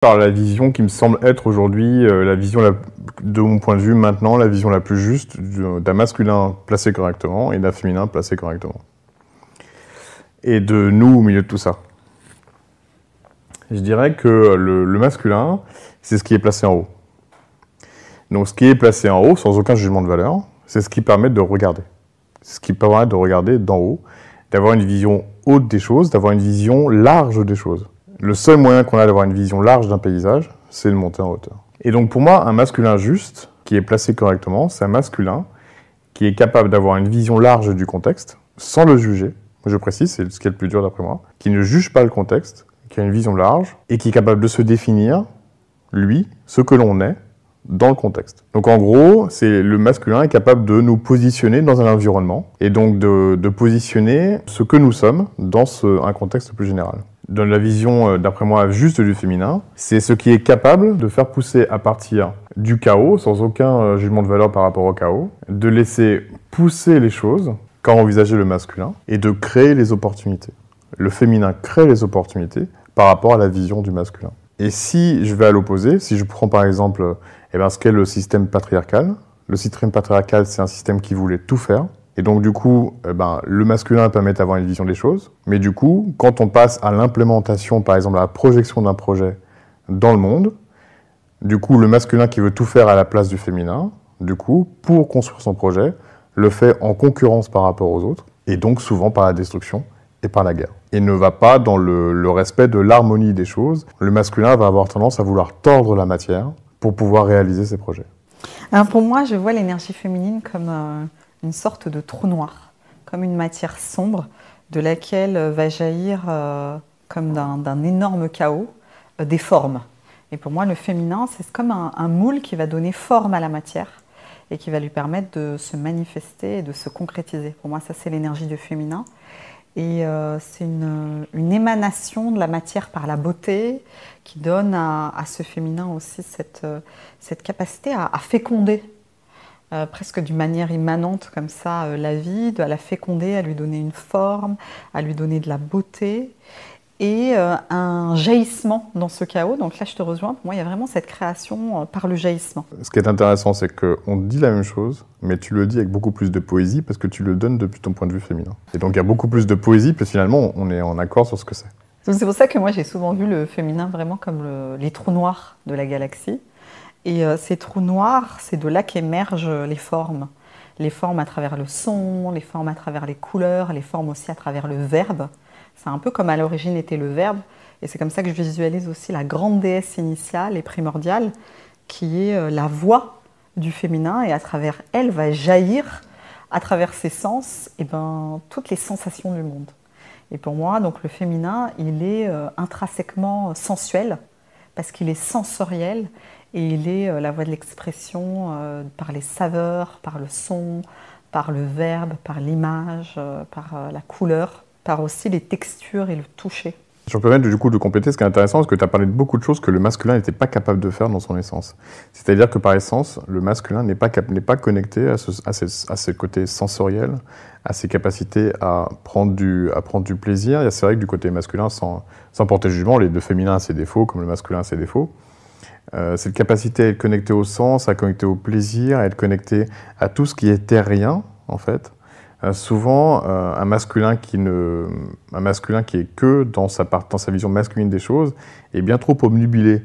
par la vision qui me semble être aujourd'hui euh, la vision, de mon point de vue maintenant, la vision la plus juste d'un masculin placé correctement et d'un féminin placé correctement. Et de nous au milieu de tout ça. Je dirais que le, le masculin, c'est ce qui est placé en haut. Donc ce qui est placé en haut, sans aucun jugement de valeur, c'est ce qui permet de regarder. ce qui permet de regarder d'en haut, d'avoir une vision haute des choses, d'avoir une vision large des choses. Le seul moyen qu'on a d'avoir une vision large d'un paysage, c'est de monter en hauteur. Et donc pour moi, un masculin juste, qui est placé correctement, c'est un masculin qui est capable d'avoir une vision large du contexte, sans le juger, je précise, c'est ce qui est le plus dur d'après moi, qui ne juge pas le contexte, qui a une vision large, et qui est capable de se définir, lui, ce que l'on est, dans le contexte. Donc en gros, c'est le masculin est capable de nous positionner dans un environnement et donc de, positionner ce que nous sommes dans un contexte plus général donne la vision, euh, d'après moi, juste du féminin. C'est ce qui est capable de faire pousser à partir du chaos, sans aucun euh, jugement de valeur par rapport au chaos, de laisser pousser les choses, quand envisager le masculin, et de créer les opportunités. Le féminin crée les opportunités par rapport à la vision du masculin. Et si je vais à l'opposé, si je prends par exemple euh, eh ben, ce qu'est le système patriarcal, le système patriarcal, c'est un système qui voulait tout faire, et donc, du coup, euh, ben, le masculin permet d'avoir une vision des choses. Mais du coup, quand on passe à l'implémentation, par exemple, à la projection d'un projet dans le monde, du coup, le masculin qui veut tout faire à la place du féminin, du coup, pour construire son projet, le fait en concurrence par rapport aux autres, et donc souvent par la destruction et par la guerre. Et ne va pas dans le, respect de l'harmonie des choses. Le masculin va avoir tendance à vouloir tordre la matière pour pouvoir réaliser ses projets. Alors pour moi, je vois l'énergie féminine comme... Euh, une sorte de trou noir, comme une matière sombre de laquelle euh, va jaillir, euh, comme d'un énorme chaos, euh, des formes. Et pour moi, le féminin, c'est comme un, moule qui va donner forme à la matière et qui va lui permettre de se manifester et de se concrétiser. Pour moi, ça, c'est l'énergie du féminin. Et c'est une, émanation de la matière par la beauté qui donne à, ce féminin aussi cette, cette capacité à féconder euh, presque d'une manière immanente comme ça euh, la vie, à la féconder, à lui donner une forme, à lui donner de la beauté et euh, un jaillissement dans ce chaos. Donc là, je te rejoins. Pour moi, il y a vraiment cette création par le jaillissement. Ce qui est intéressant, c'est qu'on dit la même chose, mais tu le dis avec beaucoup plus de poésie parce que tu le donnes depuis ton point de vue féminin. Et donc, il y a beaucoup plus de poésie parce finalement, on est en accord sur ce que c'est. C'est pour ça que moi, j'ai souvent vu le féminin vraiment comme les trous noirs de la galaxie. Et euh, ces trous noirs, c'est de là qu'émergent euh, les formes. Les formes à travers le son, les formes à travers les couleurs, les formes aussi à travers le verbe. C'est un peu comme à l'origine était le verbe. Et c'est comme ça que je visualise aussi la grande déesse initiale et primordiale, qui est euh, la voix du féminin. Et à travers elle va jaillir, à travers ses sens, et eh ben, toutes les sensations du monde. Et pour moi, donc, le féminin, il est intrinsèquement sensuel parce qu'il est sensoriel et il est euh, la voie de l'expression euh, par les saveurs, par le son, par le verbe, par l'image, euh, par la couleur, par aussi les textures et le toucher je peux permettre du coup de compléter, ce qui est intéressant, c'est que tu as parlé de beaucoup de choses que le masculin n'était pas capable de faire dans son essence. C'est-à-dire que par essence, le masculin n'est pas, pas connecté à, ce, à, ses, à, côtés sensoriels, à ses capacités à prendre du, à prendre du plaisir. Et c'est vrai que du côté masculin, sans, porter jugement, les deux féminins ont ses défauts, comme le masculin a ses défauts. cette capacité à être connecté au sens, à connecté au plaisir, à être connecté à tout ce qui est terrien, en fait, euh, souvent euh, un masculin qui ne, un masculin qui est que dans sa dans sa vision masculine des choses est bien trop obnubilé